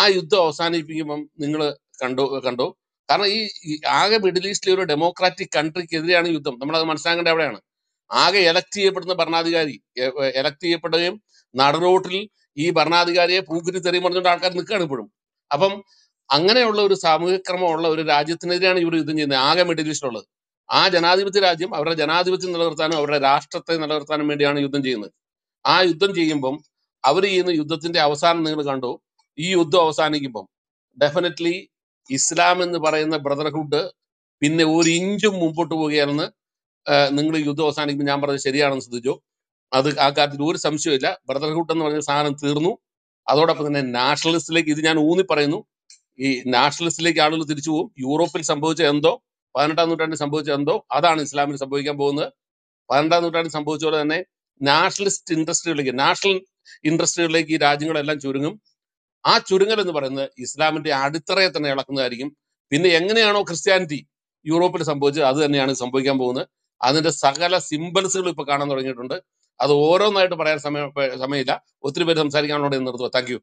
ആ യുദ്ധം അവസാനിപ്പിക്കുമ്പം നിങ്ങൾ കണ്ടു കണ്ടു കാരണം ഈ ആകെ മിഡിൽ ഈസ്റ്റിലെ ഒരു ഡെമോക്രാറ്റിക് എതിരെയാണ് യുദ്ധം നമ്മളത് മനസ്സിലാക്കേണ്ട എവിടെയാണ് ആകെ എലക്ട് ചെയ്യപ്പെടുന്ന ഭരണാധികാരി എലക്ട് ചെയ്യപ്പെടുകയും നടുറോട്ടിൽ ഈ ഭരണാധികാരിയെ പൂക്കുറ്റി തെറിയും പറഞ്ഞുകൊണ്ട് ആൾക്കാർ നിൽക്കുകയാണ് ഇപ്പോഴും അപ്പം അങ്ങനെയുള്ള ഒരു സാമൂഹിക ക്രമമുള്ള ഒരു രാജ്യത്തിനെതിരെയാണ് ഇവർ യുദ്ധം ചെയ്യുന്നത് ആകെ മിഡിൽ ഉള്ളത് ആ ജനാധിപത്യ രാജ്യം അവരുടെ ജനാധിപത്യം നിലനിർത്താനും അവരുടെ രാഷ്ട്രത്തെ നിലനിർത്താനും വേണ്ടിയാണ് യുദ്ധം ചെയ്യുന്നത് ആ യുദ്ധം ചെയ്യുമ്പം അവർ ചെയ്യുന്ന യുദ്ധത്തിന്റെ അവസാനം നിങ്ങൾ കണ്ടു ഈ യുദ്ധം അവസാനിക്കുമ്പം ഡെഫിനറ്റ്ലി ഇസ്ലാം എന്ന് പറയുന്ന ബ്രദർഹുഡ് പിന്നെ ഒരു ഇഞ്ചും മുമ്പോട്ട് പോവുകയാണെന്ന് നിങ്ങൾ യുദ്ധം അവസാനിക്കുമ്പോൾ ഞാൻ പറഞ്ഞത് ശരിയാണെന്ന് ശ്രദ്ധിച്ചു അത് ആ കാര്യത്തിൽ ഒരു സംശയമില്ല ബ്രദർഹുഡ് എന്ന് പറഞ്ഞ സാധനം തീർന്നു അതോടൊപ്പം തന്നെ നാഷണലിസ്റ്റിലേക്ക് ഇത് ഞാൻ ഊന്നി പറയുന്നു ഈ നാഷണലിസ്റ്റിലേക്ക് ആളുകൾ തിരിച്ചു പോകും യൂറോപ്പിൽ സംഭവിച്ച എന്തോ പതിനെട്ടാം നൂറ്റാണ്ടിൽ സംഭവിച്ച എന്തോ അതാണ് ഇസ്ലാമിൽ സംഭവിക്കാൻ പോകുന്നത് പതിനെട്ടാം നൂറ്റാണ്ടിൽ സംഭവിച്ച പോലെ തന്നെ നാഷണലിസ്റ്റ് ഇൻഡസ്ട്രികളിലേക്ക് നാഷണൽ ഇൻഡസ്ട്രികളിലേക്ക് ഈ രാജ്യങ്ങളെല്ലാം ചുരുങ്ങും ആ ചുരുങ്ങൽ എന്ന് പറയുന്നത് ഇസ്ലാമിന്റെ അടിത്തറയെ തന്നെ ഇളക്കുന്നതായിരിക്കും പിന്നെ എങ്ങനെയാണോ ക്രിസ്ത്യാനിറ്റി യൂറോപ്പിൽ സംഭവിച്ചത് അത് തന്നെയാണ് സംഭവിക്കാൻ പോകുന്നത് അതിന്റെ സകല സിംബൽസുകൾ ഇപ്പൊ കാണാൻ തുടങ്ങിയിട്ടുണ്ട് അത് ഓരോന്നായിട്ട് പറയാൻ സമയം സമയമില്ല ഒത്തിരി പേര് സംസാരിക്കാനുള്ള നിർത്തുക താങ്ക്